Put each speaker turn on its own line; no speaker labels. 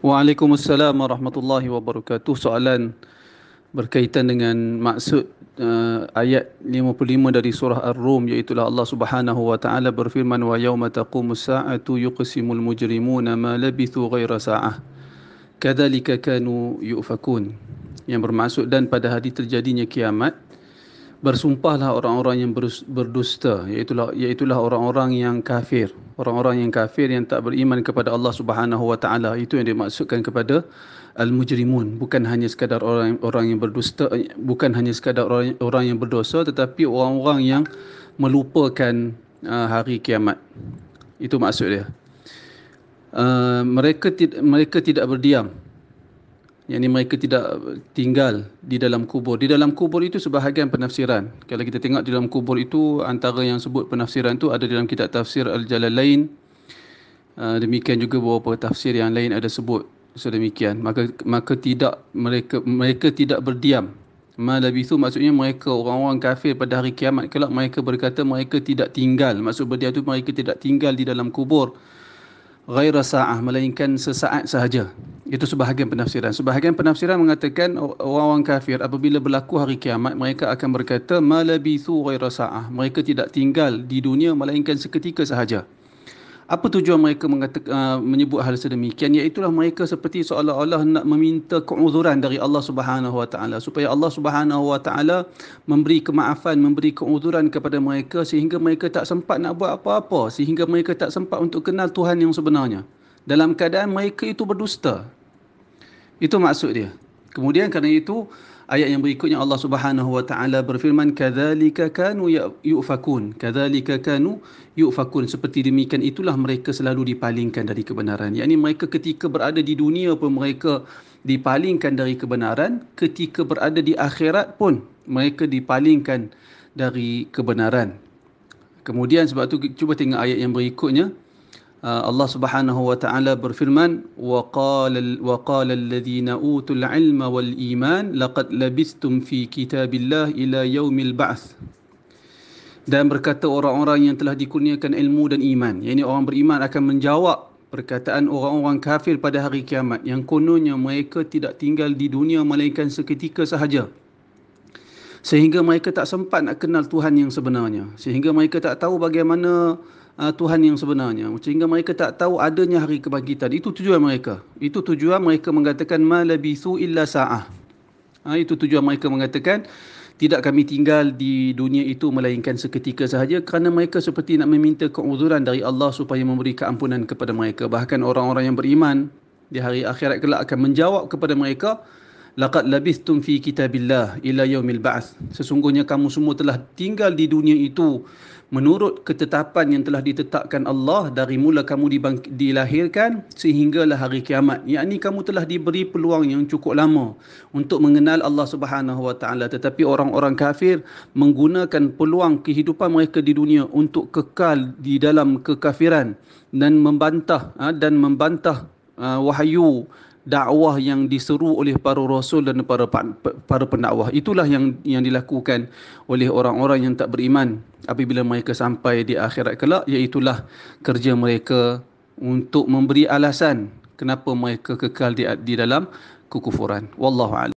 Waalaikumsalam warahmatullahi wabarakatuh. Soalan berkaitan dengan maksud uh, ayat 55 dari surah Ar-Rum iaitu Allah Subhanahu wa taala berfirman wa yauma taqumus sa'atu yuqsimul mujrimuna ma labithu ghaira sa'ah. Kadzalika kanu yufakun. Yang bermaksud dan pada hari terjadinya kiamat bersumpahlah orang-orang yang berdusta iaitu iaitu orang-orang yang kafir orang-orang yang kafir yang tak beriman kepada Allah Subhanahu wa taala itu yang dimaksudkan kepada al-mujrimun bukan hanya sekadar orang orang yang berdusta bukan hanya sekadar orang orang yang berdosa tetapi orang-orang yang melupakan uh, hari kiamat itu maksud dia uh, mereka tida, mereka tidak berdiam yang mereka tidak tinggal di dalam kubur. Di dalam kubur itu sebahagian penafsiran. Kalau kita tengok di dalam kubur itu, antara yang sebut penafsiran itu ada dalam kitab tafsir Al-Jalalain. Ah, demikian juga beberapa tafsir yang lain ada sebut sedemikian. Maka, maka tidak mereka mereka tidak berdiam. Malah itu maksudnya mereka orang-orang kafir pada hari kiamat kelak mereka berkata mereka tidak tinggal. Maksud berdiam itu mereka tidak tinggal di dalam kubur. Gairah sa'ah, melainkan sesaat sahaja. Itu sebahagian penafsiran. Sebahagian penafsiran mengatakan orang-orang kafir apabila berlaku hari kiamat mereka akan berkata malabithu ghaira sa'ah. Mereka tidak tinggal di dunia melainkan seketika sahaja. Apa tujuan mereka mengatakan, uh, menyebut hal sedemikian? Iaitulah mereka seperti seolah-olah nak meminta keuzuran dari Allah Subhanahu Wa Taala supaya Allah Subhanahu Wa Taala memberi kemaafan, memberi keuzuran kepada mereka sehingga mereka tak sempat nak buat apa-apa, sehingga mereka tak sempat untuk kenal Tuhan yang sebenarnya. Dalam keadaan mereka itu berdusta, itu maksud dia. Kemudian kerana itu ayat yang berikutnya Allah Subhanahu wa taala berfirman kadzalika kanu ya-, yufakun kadzalika kanu yufakun seperti demikian itulah mereka selalu dipalingkan dari kebenaran yakni mereka ketika berada di dunia pun mereka dipalingkan dari kebenaran ketika berada di akhirat pun mereka dipalingkan dari kebenaran kemudian sebab tu cuba tengok ayat yang berikutnya Uh, Allah Subhanahu wa taala berfirman wa qala wa qala alladhina utul ilma wal iman laqad labistum fi kitabillah ila yaumil ba'ts dan berkata orang-orang yang telah dikurniakan ilmu dan iman yakni orang beriman akan menjawab perkataan orang-orang kafir pada hari kiamat yang kononnya mereka tidak tinggal di dunia melainkan seketika sahaja sehingga mereka tak sempat nak kenal Tuhan yang sebenarnya sehingga mereka tak tahu bagaimana uh, Tuhan yang sebenarnya sehingga mereka tak tahu adanya hari kebangkitan itu tujuan mereka itu tujuan mereka mengatakan malabithu illa saah ha, itu tujuan mereka mengatakan tidak kami tinggal di dunia itu melainkan seketika sahaja kerana mereka seperti nak meminta keuzuran dari Allah supaya memberi keampunan kepada mereka bahkan orang-orang yang beriman di hari akhirat kelak akan menjawab kepada mereka laqad labithtum fi kitabillah ila yaumil ba's sesungguhnya kamu semua telah tinggal di dunia itu menurut ketetapan yang telah ditetapkan Allah dari mula kamu dilahirkan sehinggalah hari kiamat yakni kamu telah diberi peluang yang cukup lama untuk mengenal Allah Subhanahu wa taala tetapi orang-orang kafir menggunakan peluang kehidupan mereka di dunia untuk kekal di dalam kekafiran dan membantah ha, dan membantah ha, wahyu dakwah yang diseru oleh para rasul dan para para pendakwah itulah yang yang dilakukan oleh orang-orang yang tak beriman apabila mereka sampai di akhirat kelak iaitu kerja mereka untuk memberi alasan kenapa mereka kekal di, di dalam kekufuran wallahu a'lam